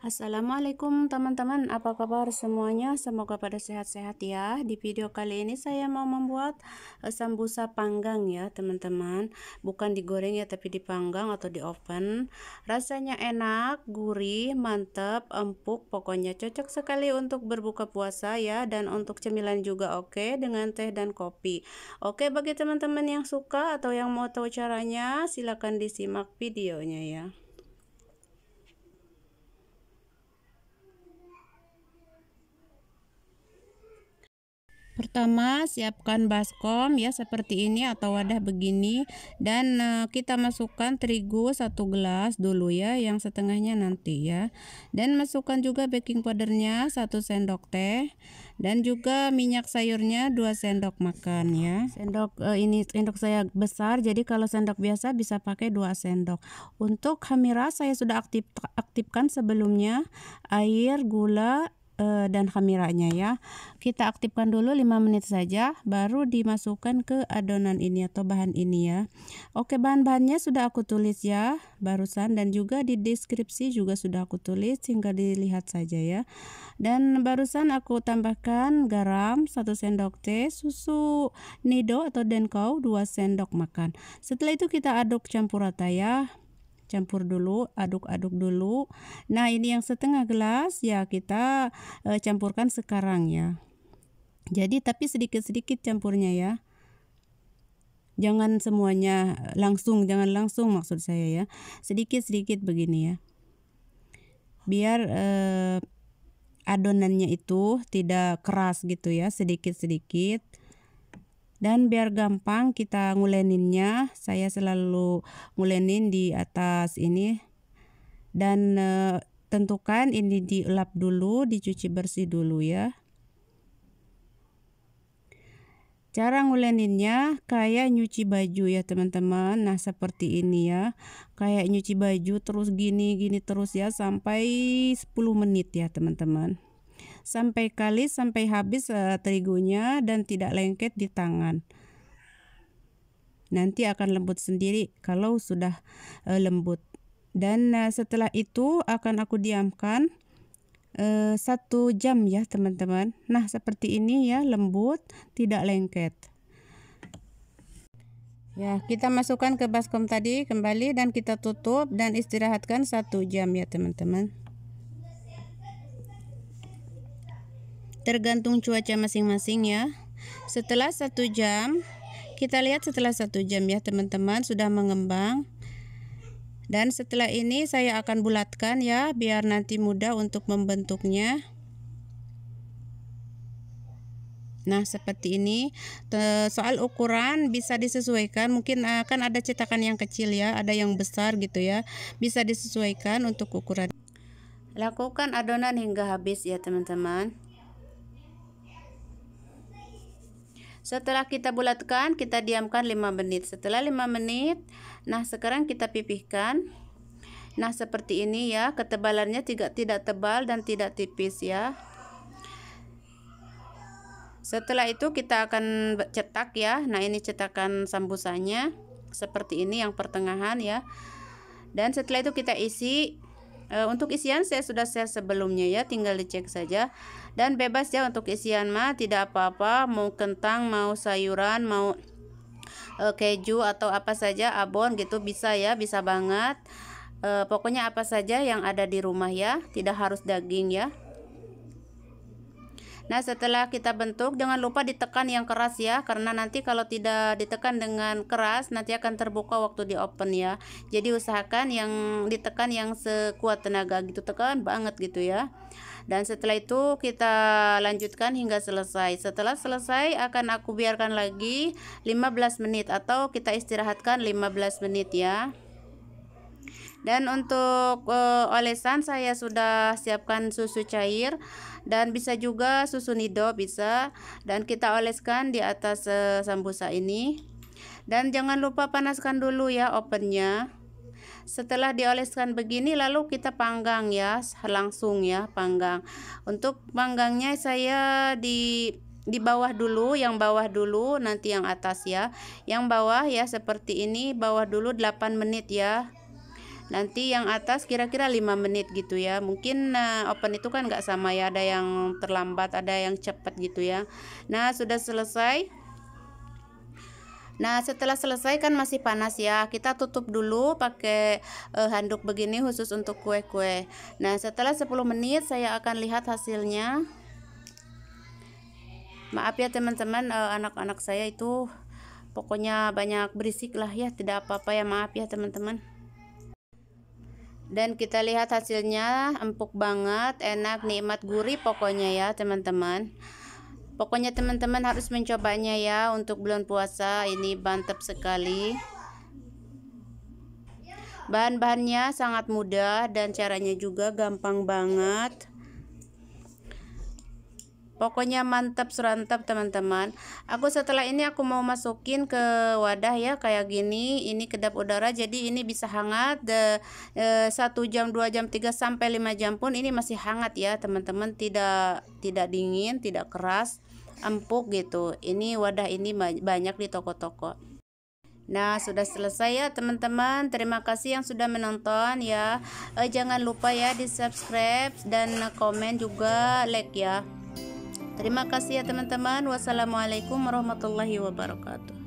Assalamualaikum teman-teman, apa kabar semuanya? Semoga pada sehat-sehat ya. Di video kali ini saya mau membuat eh, sambusa panggang ya teman-teman. Bukan digoreng ya tapi dipanggang atau di oven. Rasanya enak, gurih, mantap, empuk. Pokoknya cocok sekali untuk berbuka puasa ya dan untuk cemilan juga oke okay, dengan teh dan kopi. Oke okay, bagi teman-teman yang suka atau yang mau tahu caranya silakan disimak videonya ya. Pertama, siapkan baskom ya seperti ini atau wadah begini dan uh, kita masukkan terigu satu gelas dulu ya yang setengahnya nanti ya. Dan masukkan juga baking powdernya satu sendok teh dan juga minyak sayurnya 2 sendok makan ya. Sendok uh, ini sendok saya besar jadi kalau sendok biasa bisa pakai dua sendok. Untuk hamira saya sudah aktif aktifkan sebelumnya air, gula, Eh, dan kameranya ya. Kita aktifkan dulu 5 menit saja baru dimasukkan ke adonan ini atau bahan ini ya. Oke, bahan-bahannya sudah aku tulis ya barusan dan juga di deskripsi juga sudah aku tulis tinggal dilihat saja ya. Dan barusan aku tambahkan garam 1 sendok teh, susu nido atau denkau 2 sendok makan. Setelah itu kita aduk campur rata ya campur dulu, aduk-aduk dulu. Nah, ini yang setengah gelas ya kita e, campurkan sekarang ya. Jadi tapi sedikit-sedikit campurnya ya. Jangan semuanya langsung, jangan langsung maksud saya ya. Sedikit-sedikit begini ya. Biar e, adonannya itu tidak keras gitu ya, sedikit-sedikit dan biar gampang kita nguleninnya saya selalu ngulenin di atas ini dan e, tentukan ini dielap dulu dicuci bersih dulu ya Cara nguleninnya kayak nyuci baju ya teman-teman. Nah seperti ini ya. Kayak nyuci baju terus gini-gini terus ya sampai 10 menit ya teman-teman sampai kalis sampai habis uh, terigunya dan tidak lengket di tangan. Nanti akan lembut sendiri kalau sudah uh, lembut. Dan uh, setelah itu akan aku diamkan satu jam ya teman-teman. Nah seperti ini ya lembut tidak lengket. Ya, kita masukkan ke baskom tadi kembali dan kita tutup dan istirahatkan satu jam ya teman-teman. tergantung cuaca masing-masing ya setelah satu jam kita lihat setelah satu jam ya teman-teman sudah mengembang dan setelah ini saya akan bulatkan ya biar nanti mudah untuk membentuknya Nah seperti ini soal ukuran bisa disesuaikan mungkin akan eh, ada cetakan yang kecil ya ada yang besar gitu ya bisa disesuaikan untuk ukuran lakukan adonan hingga habis ya teman-teman Setelah kita bulatkan, kita diamkan 5 menit. Setelah 5 menit, nah sekarang kita pipihkan. Nah, seperti ini ya, ketebalannya tidak tidak tebal dan tidak tipis ya. Setelah itu kita akan cetak ya. Nah, ini cetakan sambusanya seperti ini yang pertengahan ya. Dan setelah itu kita isi e, untuk isian saya sudah share sebelumnya ya tinggal dicek saja dan bebas ya untuk isian mah tidak apa-apa mau kentang mau sayuran mau e, keju atau apa saja abon gitu bisa ya bisa banget e, pokoknya apa saja yang ada di rumah ya tidak harus daging ya Nah setelah kita bentuk jangan lupa ditekan yang keras ya karena nanti kalau tidak ditekan dengan keras nanti akan terbuka waktu di open ya. Jadi usahakan yang ditekan yang sekuat tenaga gitu tekan banget gitu ya. Dan setelah itu kita lanjutkan hingga selesai. Setelah selesai akan aku biarkan lagi 15 menit atau kita istirahatkan 15 menit ya dan untuk uh, olesan saya sudah siapkan susu cair dan bisa juga susu nido bisa dan kita oleskan di atas uh, sambusa ini dan jangan lupa panaskan dulu ya ovennya setelah dioleskan begini lalu kita panggang ya langsung ya panggang untuk panggangnya saya di di bawah dulu yang bawah dulu nanti yang atas ya yang bawah ya seperti ini bawah dulu 8 menit ya nanti yang atas kira-kira 5 menit gitu ya mungkin nah, open itu kan nggak sama ya ada yang terlambat ada yang cepat gitu ya nah sudah selesai Nah setelah selesai kan masih panas ya Kita tutup dulu pakai uh, handuk begini khusus untuk kue-kue Nah setelah 10 menit saya akan lihat hasilnya Maaf ya teman-teman anak eh, anak-anak saya itu Pokoknya banyak berisik lah ya Tidak apa-apa ya maaf ya teman-teman dan kita lihat hasilnya empuk banget enak nikmat gurih pokoknya ya teman-teman pokoknya teman-teman harus mencobanya ya untuk bulan puasa ini mantap sekali bahan-bahannya sangat mudah dan caranya juga gampang banget Pokoknya mantap serantap teman-teman. Aku setelah ini aku mau masukin ke wadah ya kayak gini. Ini kedap udara jadi ini bisa hangat de, e, 1 jam, 2 jam, 3 sampai 5 jam pun ini masih hangat ya teman-teman. Tidak tidak dingin, tidak keras, empuk gitu. Ini wadah ini banyak di toko-toko. Nah, sudah selesai ya teman-teman. Terima kasih yang sudah menonton ya. Eh, jangan lupa ya di-subscribe dan komen juga like ya. Terima kasih ya teman-teman. Wassalamualaikum warahmatullahi wabarakatuh.